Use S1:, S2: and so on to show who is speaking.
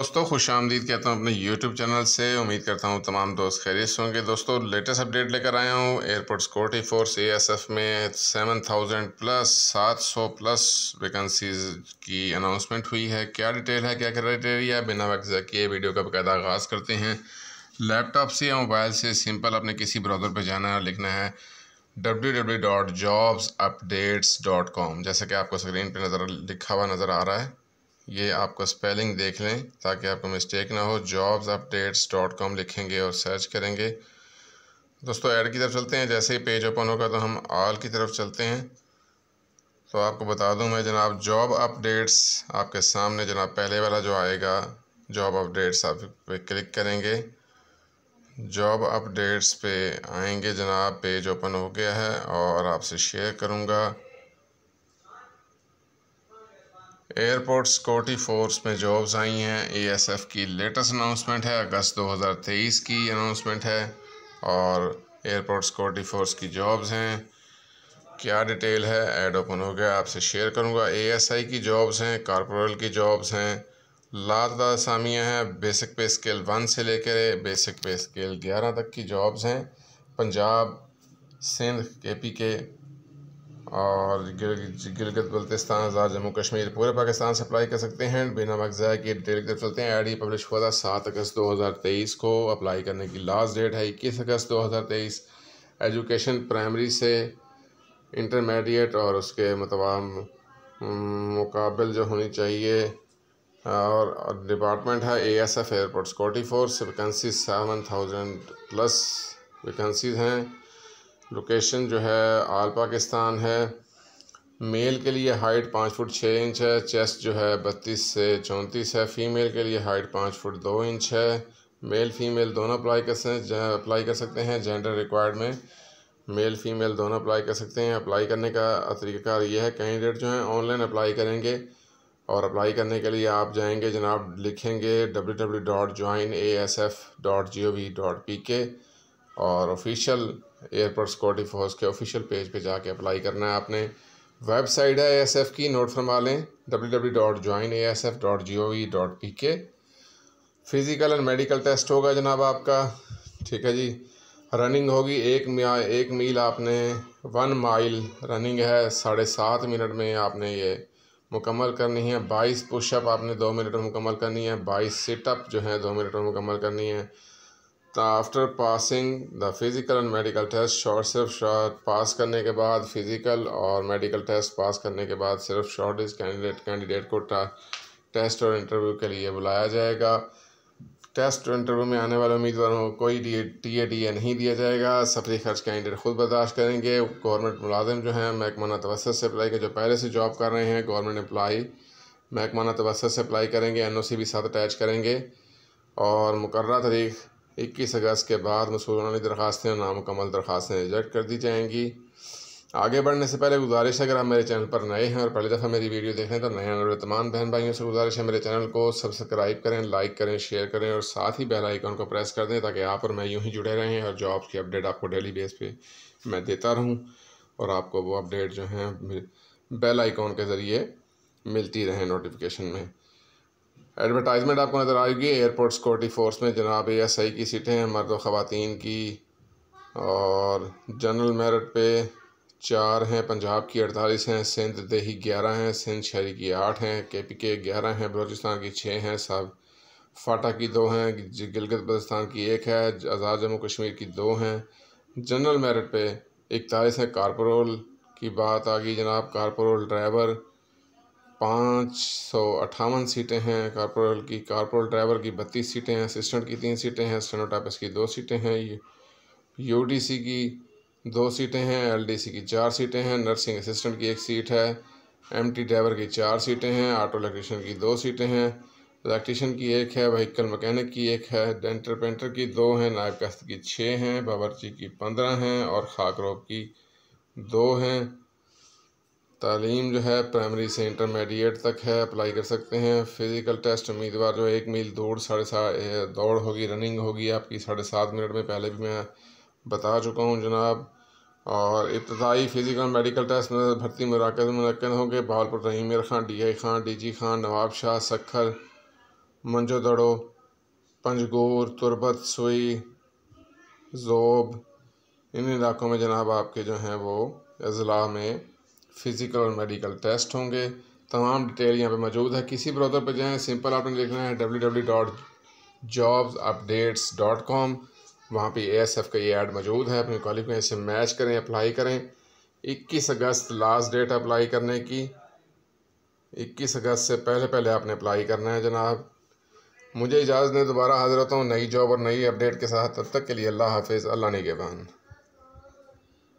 S1: दोस्तों खुश आमदीद कहता हूँ अपने यूट्यूब चैनल से उम्मीद करता हूँ तमाम दोस्त खैरियत होंगे दोस्तों लेटेस्ट अपडेट लेकर आया हूँ airport security force A S F में सेवन थाउजेंड प्लस सात सौ प्लस वैकेंसीज की अनाउंसमेंट हुई है क्या डिटेल है क्या क्राइटेरिया है बिना वक्त किए वीडियो का बाकायदा आगाज़ करते हैं लैपटॉप से या मोबाइल से सिंपल अपने किसी ब्राउज़र पर जाना है लिखना है W W dot jobs updates dot com जैसा कि आपको स्क्रीन पर नज़र लिखा हुआ नज़र आ रहा है ये आपको स्पेलिंग देख लें ताकि आपको मिस्टेक ना हो जॉब्स अपडेट्स डॉट कॉम लिखेंगे और सर्च करेंगे दोस्तों ऐड की तरफ चलते हैं जैसे ही पेज ओपन होगा तो हम आल की तरफ चलते हैं तो आपको बता दूं मैं जनाब जॉब अपडेट्स आपके सामने जनाब पहले वाला जो आएगा जॉब अपडेट्स आप पे क्लिक करेंगे जॉब अपडेट्स पे आएंगे जनाब पेज ओपन हो गया है और आपसे शेयर करूंगा एयरपोर्ट सिक्योरिटी फोर्स में जॉब्स आई हैं एएसएफ की लेटेस्ट अनाउंसमेंट है अगस्त 2023 की अनाउंसमेंट है और एयरपोर्ट सिक्योरिटी फोर्स की जॉब्स हैं क्या डिटेल है एड ओपन हो गया आपसे शेयर करूंगा एएसआई की जॉब्स हैं कॉरपोरल की जॉब्स हैं लातदार असामियाँ हैं बेसिक पे स्केल वन से लेकर बेसिक पे स्केल ग्यारह तक की जॉब्स हैं पंजाब सिंध के पी के और गिलगित बल्तिस्तान आज़ाद जम्मू कश्मीर पूरे पाकिस्तान से अप्लाई कर सकते हैं बिना मकजा की डेट की चलते हैं आई पब्लिश हुआ था सात अगस्त 2023 को अप्लाई करने की लास्ट डेट है इक्कीस अगस्त 2023 एजुकेशन प्राइमरी से इंटरमीडिएट और उसके मतलब मुकाबल जो होनी चाहिए और डिपार्टमेंट है A S F airport security force vacancy seven thousand plus vacancies हैं लोकेशन जो है आल पाकिस्तान है मेल के लिए हाइट पाँच फुट छः इंच है चेस्ट जो है बत्तीस से चौंतीस है फीमेल के लिए हाइट पाँच फुट दो इंच है मेल फीमेल दोनों अप्लाई कर सकते हैं अप्लाई कर सकते हैं जेंडर रिक्वायर्ड में मेल फीमेल दोनों अप्लाई कर सकते हैं अप्लाई करने का तरीका ये है कैंडिडेट जो हैं ऑनलाइन अप्लाई करेंगे और अप्लाई करने के लिए आप जाएंगे जनाब लिखेंगे W W dot A S F G O V P K और ऑफिशियल एयरपोर्ट सिक्योरिटी फोर्स के ऑफिशियल पेज पे जाके अप्लाई करना है आपने वेबसाइट है ए की नोट फरमा लें W W dot join A S F dot G O V dot P K physical and medical test होगा जनाब आपका ठीक है जी रनिंग होगी एक मिया एक मील आपने वन माइल रनिंग है साढ़े सात मिनट में आपने ये मुकम्मल करनी है बाईस पुशअप आपने दो मिनट में मुकम्मल करनी है बाईस सिटअप जो है दो मिनट में मुकम्मल करनी है after passing the physical and medical test short सिर्फ शॉर्ट पास करने के बाद फिज़िकल और मेडिकल टेस्ट पास करने के बाद सिर्फ शॉर्ट इस कैंडिडेट कैंडिडेट को टेस्ट और इंटरव्यू के लिए बुलाया जाएगा टेस्ट और इंटरव्यू में आने वाले उम्मीदवारों को कोई D T A D A नहीं दिया जाएगा सफरी खर्च कैंडिडेट खुद बर्दाश्त करेंगे गवर्नमेंट मुलाजिम जो हैं महकमाना तवस से अप्लाई के जो पहले से जॉब कर रहे हैं गवर्नमेंट अप्लाई महकमाना तवस से अप्लाई करेंगे एन ओ सी भी साथ अटैच करेंगे और मुकर्रा तारीख इक्कीस अगस्त के बाद मसूलानी दरखास्तें नामकमल दरखास्तें रिजेक्ट कर दी जाएंगी आगे बढ़ने से पहले गुजारिश है अगर आप मेरे चैनल पर नए हैं और पहली दफ़ा मेरी वीडियो देख रहे हैं तो नए आने तमाम बहन भाइयों से गुजारिश है मेरे चैनल को सब्सक्राइब करें लाइक करें शेयर करें और साथ ही बेल आइकन को प्रेस कर दें ताकि आप और मैं यूं ही जुड़े रहें और जॉब की अपडेट आपको डेली बेस पे मैं देता रहूँ और आपको वो अपडेट जो है बेल आइकॉन के ज़रिए मिलती रहें नोटिफिकेशन में एडवर्टाइजमेंट आपको नज़र आएगी एयरपोर्ट सिक्योरिटी फोर्स में जनाब एस आई की सीटें हैं मर्द ख़वातीन की और जनरल मेरिट पे चार हैं पंजाब की अड़तालीस हैं सिंध दही ग्यारह हैं सिंध शहरी की आठ हैं के पी के ग्यारह हैं बलोचिस्तान की छः हैं सब फाटा की दो हैं गिलगित बल्तिस्तान की एक है आज़ाद जम्मू कश्मीर की दो हैं जनरल मेरिट पे इकतालीस हैं कारपोरल की बात आ गई जनाब कारपोरोल ड्राइवर पाँच सौ अट्ठावन सीटें हैं कारपोरल की कारपोरल ड्राइवर की बत्तीस सीटें हैं असिस्टेंट की तीन सीटें हैं स्टेनोटाइपिस्ट की दो सीटें हैं यू की दो सीटें हैं एल की चार सीटें हैं नर्सिंग असिस्टेंट की एक सीट है एम ड्राइवर की चार सीटें हैं ऑटो इलेक्ट्रीशियन की दो सीटें हैं इलेक्ट्रिशियन की एक है वहीकल मकैनिक की एक है डेंटर पेंटर की दो हैं नायब कस्त की छः हैं बाबरची की पंद्रह हैं और खाकरोब की दो हैं तालीम जो है प्राइमरी से इंटरमीडिएट तक है अप्लाई कर सकते हैं फिज़िकल टेस्ट उम्मीदवार जो है एक मील दौड़ साढ़े सात दौड़ होगी रनिंग होगी आपकी साढ़े सात मिनट में पहले भी मैं बता चुका हूँ जनाब और इब्तदाई फिज़िकल मेडिकल टेस्ट में भर्ती मराकज मनकद होंगे Bahawalpur Rahimyar Khan D I Khan D G Khan Nawab Shah Sukkur Moenjodaro Panjgur Turbat Sui Zhob इन इलाकों में जनाब आपके जो हैं वो अजला में फिज़िकल और मेडिकल टेस्ट होंगे तमाम डिटेल यहाँ पे मौजूद है किसी ब्राउज़र पर जाएँ सिंपल आपने लिखना है W W dot jobs updates dot com वहाँ पर ए एस एफ का ये ऐड मौजूद है अपने क्वालिफिकेशन से मैच करें अप्लाई करें इक्कीस अगस्त लास्ट डेट अप्लाई करने की इक्कीस अगस्त से पहले पहले आपने अप्लाई करना है जनाब मुझे इजाज़त दें दोबारा हाजिर होता हूँ नई जॉब और नई अपडेट के साथ तब तक के लिए अल्लाह हाफिज़ अल्लाह ने के